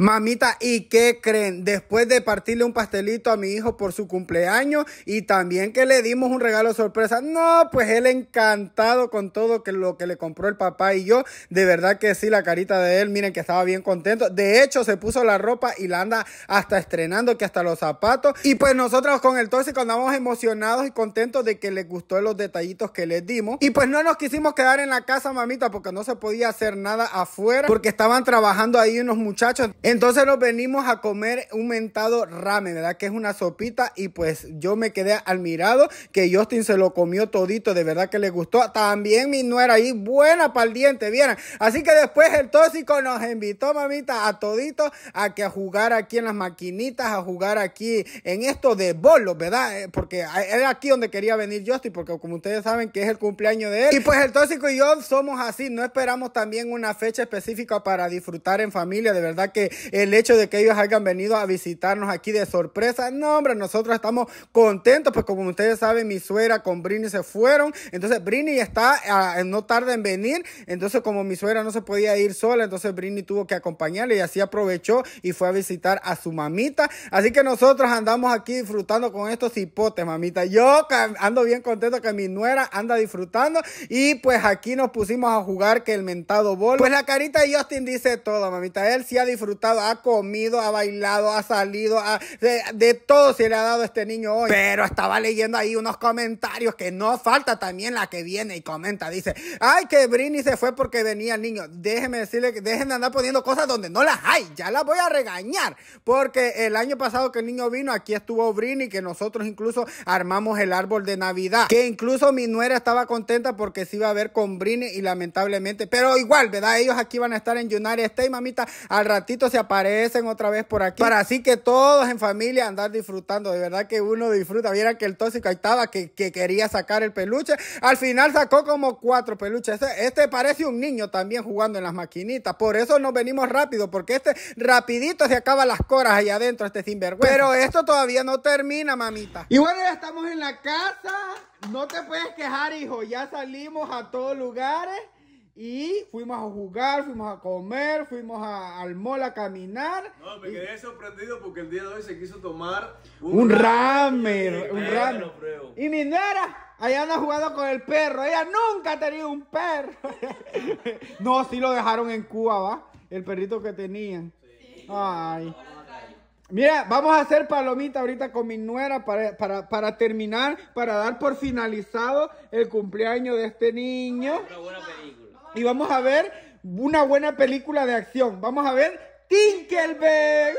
Mamita, ¿y qué creen? Después de partirle un pastelito a mi hijo por su cumpleaños y también que le dimos un regalo sorpresa. No, pues él encantado con todo que lo que le compró el papá y yo. De verdad que sí, la carita de él, miren que estaba bien contento. De hecho, se puso la ropa y la anda hasta estrenando, que hasta los zapatos. Y pues nosotros con el tóxico andamos emocionados y contentos de que les gustó los detallitos que le dimos. Y pues no nos quisimos quedar en la casa, mamita, porque no se podía hacer nada afuera, porque estaban trabajando ahí unos muchachos. Entonces nos venimos a comer un mentado ramen, ¿verdad? Que es una sopita y pues yo me quedé admirado que Justin se lo comió todito, de verdad que le gustó. También mi nuera ahí, buena para el diente, ¿vieron? Así que después el tóxico nos invitó, mamita, a todito a que a jugar aquí en las maquinitas, a jugar aquí en esto de bolos, ¿verdad? Eh, porque era aquí donde quería venir Justin, porque como ustedes saben que es el cumpleaños de él. Y pues el tóxico y yo somos así, no esperamos también una fecha específica para disfrutar en familia, de verdad que el hecho de que ellos hayan venido a visitarnos aquí de sorpresa. No, hombre, nosotros estamos contentos, pues como ustedes saben, mi suegra con Brini se fueron. Entonces Brini está, ah, no tarda en venir. Entonces como mi suegra no se podía ir sola, entonces Brini tuvo que acompañarle y así aprovechó y fue a visitar a su mamita. Así que nosotros andamos aquí disfrutando con estos hipotes, mamita. Yo ando bien contento que mi nuera anda disfrutando y pues aquí nos pusimos a jugar que el mentado bol. Pues la carita de Justin dice todo, mamita. Él sí ha disfrutado ha comido, ha bailado, ha salido, ha, de, todo se le ha dado a este niño hoy. Pero estaba leyendo ahí unos comentarios que no falta también la que viene y comenta, dice, ay, que Brini se fue porque venía el niño. déjenme decirle déjenme andar poniendo cosas donde no las hay, ya las voy a regañar, porque el año pasado que el niño vino, aquí estuvo Brini, que nosotros incluso armamos el árbol de Navidad, que incluso mi nuera estaba contenta porque se iba a ver con Brini y lamentablemente, pero igual, ¿verdad? Ellos aquí van a estar en Yunari State, mamita, al ratito se aparecen otra vez por aquí. Para así que todos en familia andar disfrutando. De verdad que uno disfruta. Viera que el tóxico ahí estaba, que, quería sacar el peluche. Al final sacó como cuatro peluches. Este, este, parece un niño también jugando en las maquinitas. Por eso nos venimos rápido, porque este rapidito se acaba las coras allá adentro, este sinvergüenza. Pero esto todavía no termina, mamita. Y bueno, ya estamos en la casa. No te puedes quejar, hijo. Ya salimos a todos lugares. Y fuimos a jugar, fuimos a comer, fuimos al mall a caminar. No, me quedé sorprendido porque el día de hoy se quiso tomar un, ramen. Un ramen. Y allá anda jugando con el perro. Ella nunca ha tenido un perro. no, sí lo dejaron en Cuba, ¿va? El perrito que tenían. Ay. Mira, vamos a hacer palomita ahorita con mi nuera para, para, terminar, para dar por finalizado el cumpleaños de este niño y vamos a ver una buena película de acción. Vamos a ver Tinkelberg.